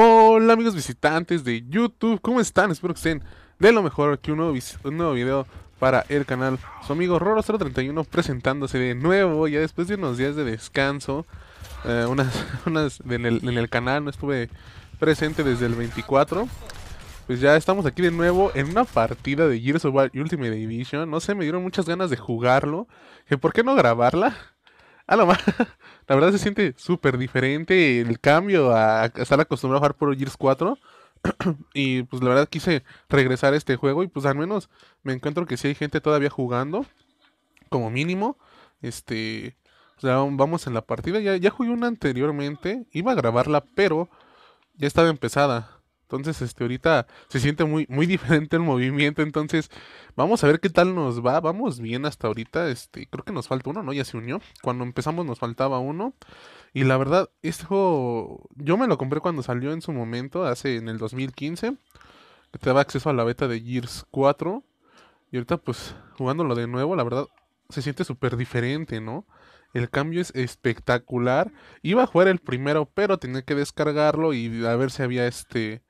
Hola amigos visitantes de YouTube, ¿cómo están? Espero que estén de lo mejor aquí un nuevo, video para el canal. Su amigo Roro031 presentándose de nuevo, ya después de unos días de descanso, eh, unas, en, el, canal, no estuve presente desde el 24. Pues ya estamos aquí de nuevo en una partida de Gears of War Ultimate Edition. No sé, me dieron muchas ganas de jugarlo. ¿Por qué no grabarla? la, verdad se siente súper diferente el cambio a, estar acostumbrado a jugar por Gears 4. y pues la verdad quise regresar a este juego y pues al menos me encuentro que sí hay gente todavía jugando, como mínimo. Este, o sea, vamos en la partida. Ya, ya jugué una anteriormente, iba a grabarla, pero ya estaba empezada. Entonces, este, ahorita se siente muy, muy diferente el movimiento. Entonces, vamos a ver qué tal nos va. Vamos bien hasta ahorita. Este, creo que nos falta uno, ¿no? Ya se unió. Cuando empezamos nos faltaba uno. Y la verdad, esto yo me lo compré cuando salió en su momento, hace en el 2015. Que te daba acceso a la beta de Gears 4. Y ahorita, pues, jugándolo de nuevo, la verdad, se siente súper diferente, ¿no? El cambio es espectacular. Iba a jugar el primero, pero tenía que descargarlo y a ver si había este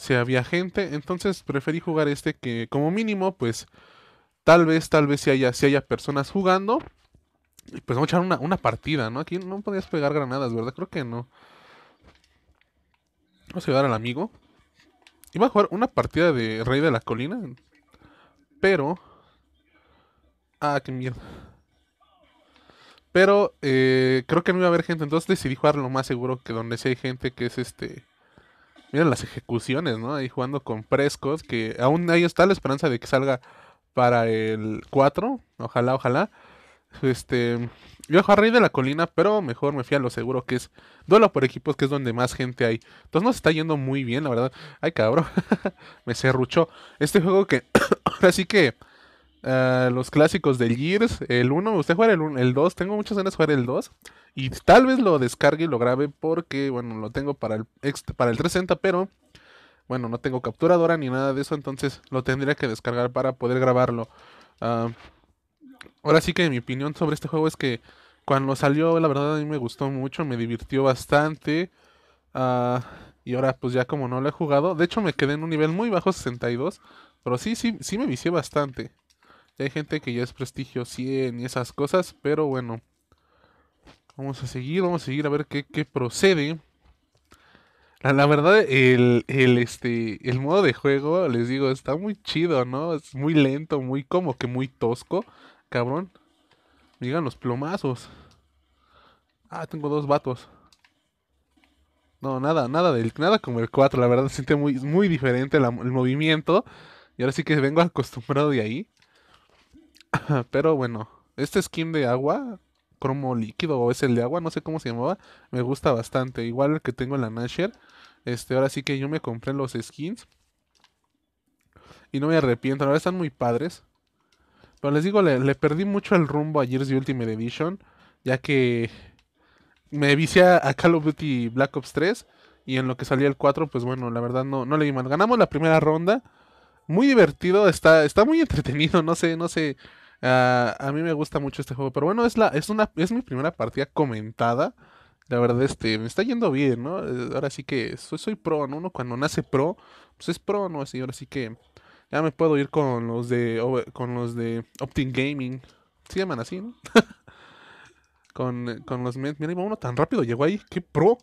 si había gente. Entonces preferí jugar este que como mínimo, pues tal vez, tal vez si haya, si haya personas jugando. Y pues vamos a echar una, partida, ¿no? Aquí no podías pegar granadas, ¿verdad? Creo que no. Vamos a ayudar al amigo. Iba a jugar una partida de Rey de la Colina. Pero... Ah, qué mierda. Pero eh, creo que no iba a haber gente. Entonces decidí jugar lo más seguro que donde sí hay gente que es este... Mira las ejecuciones, ¿no? Ahí jugando con frescos que aún ahí está la esperanza de que salga para el 4. Ojalá, ojalá. Este, yo a Rey de la Colina, pero mejor me fui a lo seguro que es duelo por equipos, que es donde más gente hay. Entonces nos está yendo muy bien, la verdad. Ay, cabrón, me cerruchó. Este juego que así que Ah, los clásicos de Gears, el 1, usted jugar el 1, el 2, tengo muchas ganas de jugar el 2 y tal vez lo descargue y lo grabe porque, bueno, lo tengo para el, para el 360, pero, bueno, no tengo capturadora ni nada de eso, entonces lo tendría que descargar para poder grabarlo. Ah, ahora sí que mi opinión sobre este juego es que cuando salió, la verdad a mí me gustó mucho, me divirtió bastante. Ah, y ahora pues ya como no lo he jugado, de hecho me quedé en un nivel muy bajo 62, pero sí, sí, sí me vicié bastante hay gente que ya es prestigio 100 y esas cosas, pero bueno. Vamos a seguir, vamos a seguir a ver qué, procede. La, verdad, el, este, el modo de juego, les digo, está muy chido, ¿no? Es muy lento, muy como que muy tosco. Cabrón. Digan los plomazos. Ah, tengo dos vatos. No, nada, nada del, nada como el 4, la verdad, se siente muy, muy diferente el movimiento. Y ahora sí que vengo acostumbrado de ahí. Pero bueno, este skin de agua, cromo líquido o es el de agua, no sé cómo se llamaba, me gusta bastante. Igual el que tengo en la Nasher. Este, ahora sí que yo me compré los skins. Y no me arrepiento, ahora están muy padres. Pero les digo, le, perdí mucho el rumbo a Gears Ultimate Edition. Ya que me vicié a Call of Duty Black Ops 3. Y en lo que salía el 4, pues bueno, la verdad no, no le di Ganamos la primera ronda. Muy divertido, está, está muy entretenido, no sé, no sé. Ah, a mí me gusta mucho este juego, pero bueno, es, la, es, una, es mi primera partida comentada. La verdad, este, me está yendo bien, ¿no? Eh, ahora sí que soy, soy pro, ¿no? Uno cuando nace pro, pues es pro, ¿no? Así, que ya me puedo ir con los de, con los de Optin Gaming. Se llaman así, ¿no? con, con los... Mira, iba uno tan rápido, llegó ahí. ¡Qué pro!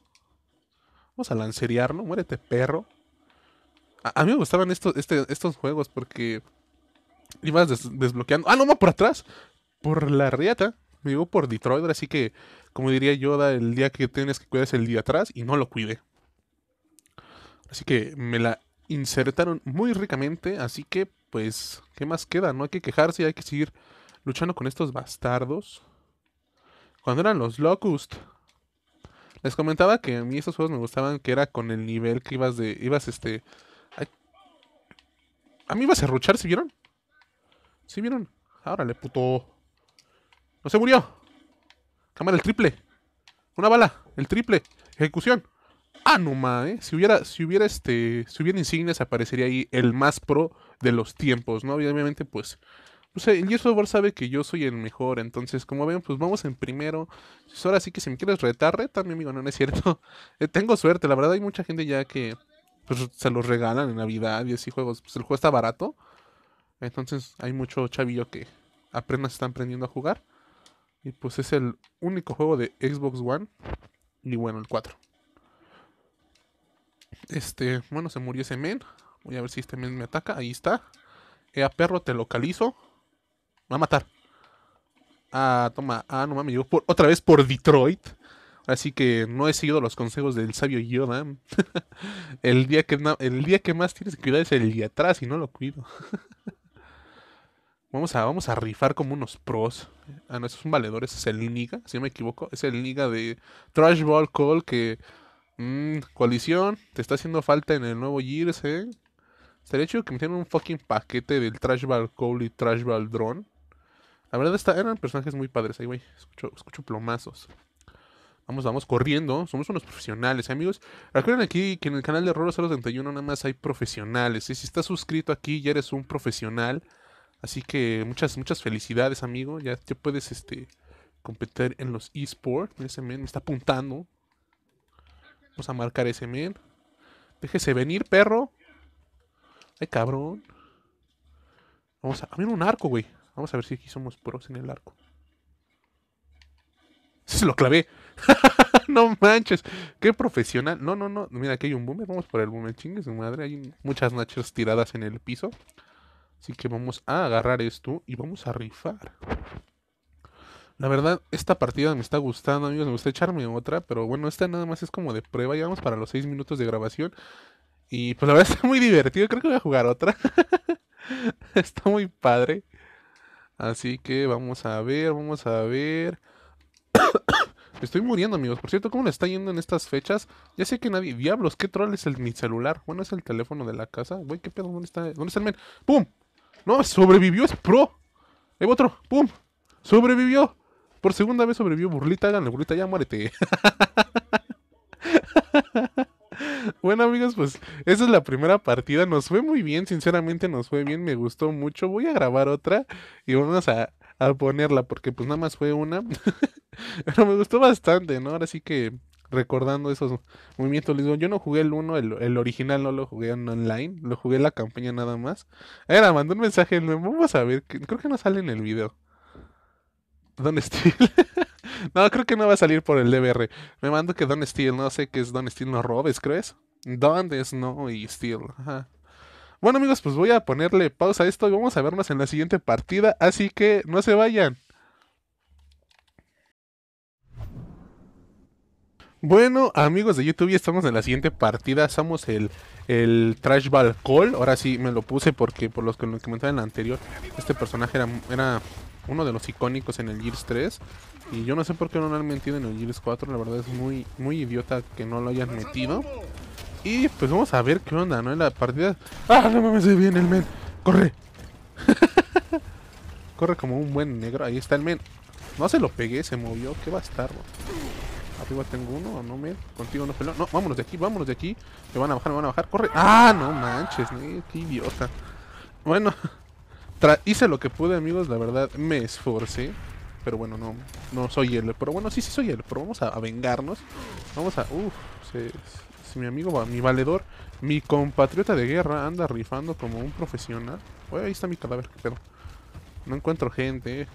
Vamos a ¿no? muérete perro. A, mí me gustaban estos, este, estos juegos porque ibas desbloqueando. Ah, no, no, por atrás. Por la riata. Me digo por Detroit, así que, como diría Yoda, el día que tienes que Es el día atrás y no lo cuide. Así que me la insertaron muy ricamente, así que pues, ¿qué más queda? No hay que quejarse, hay que seguir luchando con estos bastardos. Cuando eran los Locust, les comentaba que a mí esos juegos me gustaban, que era con el nivel que ibas de, ibas este... A, mí ibas a ruchar, ¿se vieron? ¿Sí vieron? le puto. No se murió. Cámara, el triple. Una bala, el triple. Ejecución. Ah, no ma, ¿eh? Si hubiera, si hubiera este, si hubiera insignias, aparecería ahí el más pro de los tiempos, ¿no? Obviamente, pues, o sea, el por sabe que yo soy el mejor, entonces, como ven, pues vamos en primero. Pues, ahora sí que si me quieres retar, también, amigo, no, es cierto. Eh, tengo suerte, la verdad hay mucha gente ya que pues, se los regalan en Navidad y así juegos. Pues el juego está barato. Entonces hay mucho chavillo que apenas están aprendiendo a jugar. Y pues es el único juego de Xbox One. Y bueno, el 4. Este, bueno, se murió ese men. Voy a ver si este men me ataca. Ahí está. Eh, a perro, te localizo. Me va a matar. Ah, toma. Ah, no mames, llegó otra vez por Detroit. Así que no he seguido los consejos del sabio Yoda. el, día que, el día que más tienes que cuidar es el de atrás y no lo cuido. Vamos a, vamos a rifar como unos pros. Ah, esos son valedores es el Niga, si no me equivoco. Es el Liga de Trash Ball Call que... Mm, coalición, te está haciendo falta en el nuevo Gears, eh. Estaría chido que me un fucking paquete del Trash Ball Call y Trash Ball Drone. La verdad está, eran personajes muy padres ahí, güey. Escucho, escucho plomazos. Vamos, vamos corriendo. Somos unos profesionales, amigos. Recuerden aquí que en el canal de Roro 031 nada más hay profesionales. y Si estás suscrito aquí, ya eres un profesional. Así que muchas, muchas felicidades, amigo. Ya, te puedes este, competir en los eSports. Ese men me está apuntando. Vamos a marcar ese men. Déjese venir, perro. Ay, cabrón. Vamos a. A un arco, güey. Vamos a ver si aquí somos pros en el arco. Se lo clavé. no manches. Qué profesional. No, no, no. Mira, aquí hay un boomer. Vamos por el boomer. Chingue madre. Hay muchas nachos tiradas en el piso. Así que vamos a agarrar esto y vamos a rifar. La verdad, esta partida me está gustando, amigos. Me gusta echarme otra, pero bueno, esta nada más es como de prueba. Ya vamos para los 6 minutos de grabación. Y pues la verdad está muy divertido. Creo que voy a jugar otra. está muy padre. Así que vamos a ver, vamos a ver. Estoy muriendo, amigos. Por cierto, ¿cómo le está yendo en estas fechas? Ya sé que nadie. Diablos, qué troll es el, mi celular. Bueno, es el teléfono de la casa. Güey, qué pedo, ¿dónde está? ¿Dónde está el men? ¡Pum! No, sobrevivió, es pro. Hay otro, pum, sobrevivió. Por segunda vez sobrevivió Burlita, háganle Burlita, ya muérete. bueno amigos, pues esa es la primera partida. Nos fue muy bien, sinceramente nos fue bien, me gustó mucho. Voy a grabar otra y vamos a, a ponerla porque pues nada más fue una. Pero me gustó bastante, ¿no? Ahora sí que recordando esos movimientos. Les yo no jugué el 1, el, original no lo jugué En online, lo jugué en la campaña nada más. Era, mandó un mensaje, vamos a ver, creo que no sale en el video. Don Steel. no, creo que no va a salir por el DBR. Me mando que Don Steel, no sé qué es Don Steel, no robes, ¿crees? Don es no y Steel. Bueno amigos, pues voy a ponerle pausa a esto y vamos a vernos en la siguiente partida, así que no se vayan. Bueno, amigos de YouTube, estamos en la siguiente partida. Somos el, el Trash Ball Call. Ahora sí me lo puse porque, por los que lo comentaba en la anterior, este personaje era, uno de los icónicos en el Gears 3. Y yo no sé por qué no lo han metido en el Gears 4. La verdad es muy, muy idiota que no lo hayan metido. Y pues vamos a ver qué onda, ¿no? En la partida. ¡Ah, no me mames! bien el men. ¡Corre! Corre como un buen negro. Ahí está el men. No se lo pegué, se movió. ¡Qué bastardo! Arriba tengo uno, no me. Contigo no pelón. No, vámonos de aquí, vámonos de aquí. Me van a bajar, me van a bajar. Corre. Ah, no manches, qué idiota. Bueno, hice lo que pude, amigos. La verdad, me esforcé. Pero bueno, no, no soy él. Pero Bueno, sí, sí soy él. Pero Vamos a, vengarnos. Vamos a. Uf, si mi amigo, mi valedor, mi compatriota de guerra anda rifando como un profesional. Uy, ahí está mi cadáver, pero No encuentro gente. eh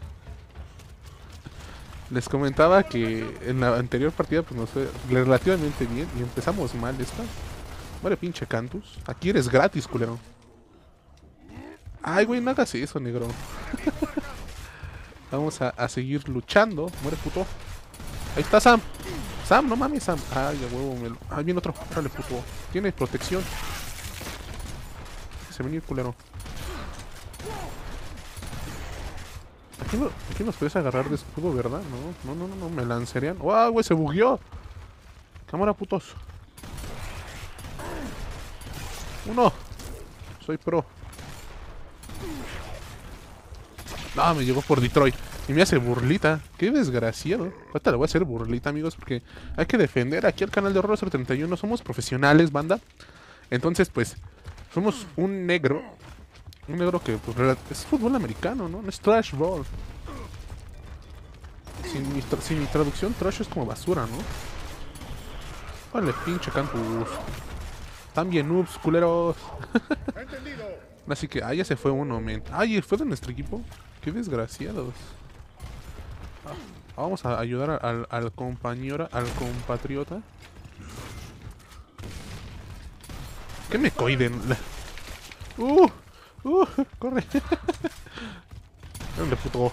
les comentaba que en la anterior partida pues nos fue relativamente bien y empezamos mal esta. Muere pinche Cantus. Aquí eres gratis, culero. Ay, güey, no hagas eso, negro. Vamos a, seguir luchando. Muere puto. Ahí está Sam. Sam, no mames, Sam. Ay, ya huevo, me Ahí viene otro. Dale, puto. Tiene protección. Se venir, culero. Aquí, nos puedes agarrar de escudo, ¿verdad? No, no, no, no, me lanzarían. ¡Wow, ¡Oh, ah, güey! ¡Se bugueó! Cámara, putos. Uno. Soy pro. ¡Ah, me llegó por Detroit. Y me hace burlita. Qué desgraciado. Ahorita le voy a hacer burlita, amigos, porque hay que defender aquí al canal de Horror 31. Somos profesionales, banda. Entonces, pues, somos un negro un negro que pues, es fútbol americano, ¿no? No es trash ball. Sin mi, traducción, trash es como basura, ¿no? Vale, pinche campus. También ups culeros. Así que, ah, ya se fue uno, Ay, fue de nuestro equipo. Qué desgraciados. Ah, vamos a ayudar al, al compañero, al compatriota. Que me coiden. Uh. Uh, corre. Órale, puto.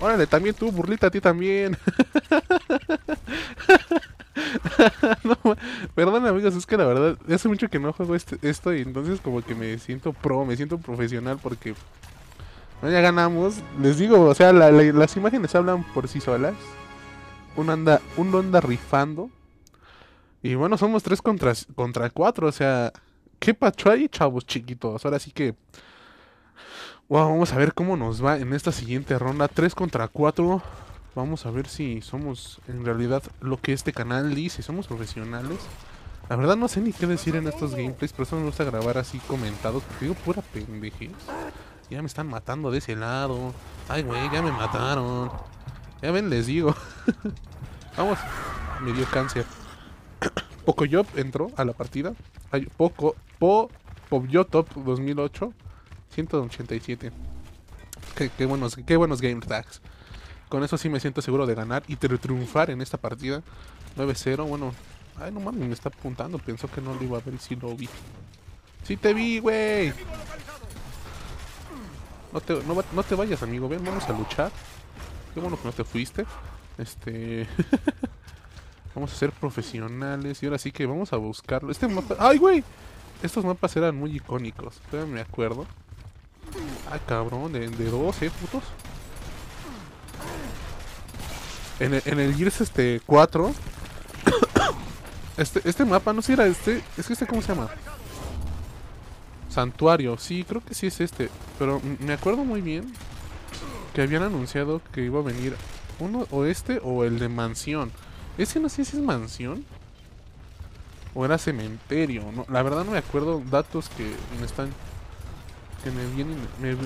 Órale, también tú, burlita, a ti también. perdón, amigos, es que la verdad, hace mucho que no juego este, esto y entonces como que me siento pro, me siento profesional porque ya ganamos. Les digo, o sea, las imágenes hablan por sí solas. Uno anda, un rifando. Y bueno, somos tres contra, contra cuatro, o sea, ¿Qué pacho hay, chavos chiquitos? Ahora sí que. Wow, vamos a ver cómo nos va en esta siguiente ronda. 3 contra 4. Vamos a ver si somos en realidad lo que este canal dice. Somos profesionales. La verdad no sé ni qué decir en estos gameplays. Por eso me gusta grabar así comentado Porque digo pura Ya me están matando de ese lado. Ay, güey, ya me mataron. Ya ven, les digo. vamos. Me dio cáncer. Pocoyop entró a la partida. Hay poco. Po. top 2008. 187. Qué, buenos, qué buenos game tags. Con eso sí me siento seguro de ganar y de triunfar en esta partida. 9-0, bueno. Ay, no mames, me está apuntando. Pensó que no lo iba a ver y sí lo vi. Sí te vi, güey. No te, no te vayas, amigo. Ven, vamos a luchar. Qué bueno que no te fuiste. Este... Vamos a ser profesionales. Y ahora sí que vamos a buscarlo. Este mapa... ¡Ay, güey! Estos mapas eran muy icónicos. Pero me acuerdo. Ah, cabrón. De, de dos, ¿eh, putos? En el, en Gears este 4... este, este mapa, no sé si era este... Es que este, ¿cómo se llama? Santuario. Sí, creo que sí es este. Pero me acuerdo muy bien que habían anunciado que iba a venir uno o este o el de mansión. Ese no sé si es mansión. O era cementerio. la verdad no me acuerdo datos que me están. Que me vienen. Me, no,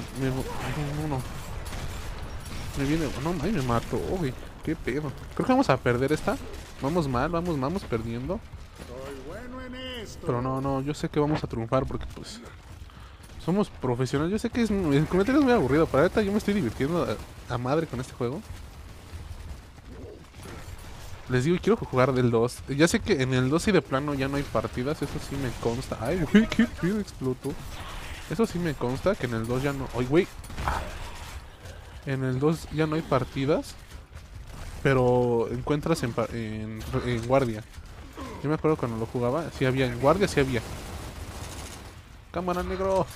Me viene. No, ay, me mató, güey. Qué pedo. Creo que vamos a perder esta. Vamos mal, vamos, vamos perdiendo. Pero no, no, yo sé que vamos a triunfar porque pues somos profesionales. Yo sé que es, el comentario es muy aburrido, pero ahorita yo me estoy divirtiendo a madre con este juego. Les digo, quiero jugar del 2. Ya sé que en el 2 y de plano ya no hay partidas, eso sí me consta. Ay, qué Eso sí me consta que en el 2 ya no... Ay, güey. En el 2 ya no hay partidas, pero encuentras en, guardia. Yo me acuerdo cuando lo jugaba, Si había en guardia, si había. Cámara negro.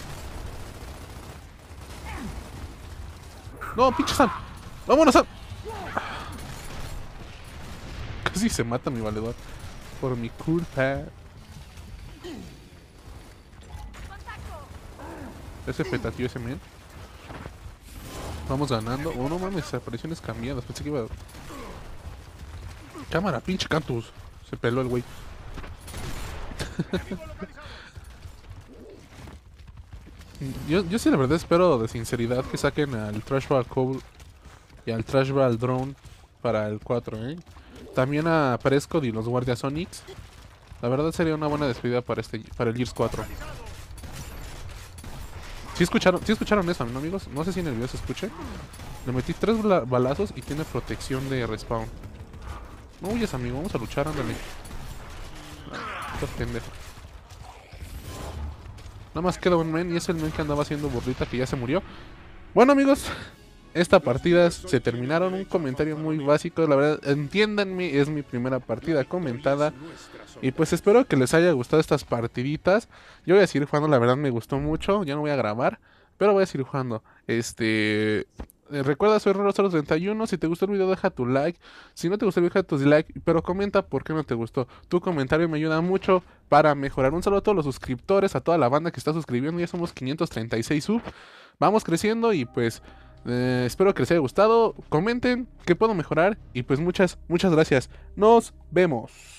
No, pinche Sam. Vámonos, Sam. Casi se mata mi valedor. Por mi culpa. Ese petatío ese men. Vamos ganando. Oh, no mames, apariciones cambiadas. Pensé que iba a... Cámara, pinche Cantus. Se peló el güey. yo, yo sí la verdad espero de sinceridad que saquen al Trash Ball y al Trash Ball Drone para el 4, ¿eh? también a Prescott y los Sonic's La verdad sería una buena despedida para este para el Gears 4. ¿Sí escucharon, ¿sí escucharon eso, amigos? No sé si en escuché video Le metí tres balazos y tiene protección de respawn. No huyas, amigo. Vamos a luchar, ándale. pendejo. Nada más queda un men y es el men que andaba haciendo burrita que ya se murió. Bueno, amigos, esta partida se terminaron. Un comentario muy básico, la verdad, entiéndanme, es mi primera partida comentada. Y pues espero que les haya gustado estas partiditas. Yo voy a seguir jugando, la verdad me gustó mucho. Ya no voy a grabar, pero voy a seguir jugando. Este. Eh, recuerda, soy los 31 Si te gustó el video, deja tu like. Si no te gustó el video, deja tu dislike. Pero comenta por qué no te gustó. Tu comentario me ayuda mucho para mejorar. Un saludo a todos los suscriptores, a toda la banda que está suscribiendo. Ya somos 536 sub. Vamos creciendo y pues eh, espero que les haya gustado. Comenten qué puedo mejorar. Y pues muchas, muchas gracias. Nos vemos.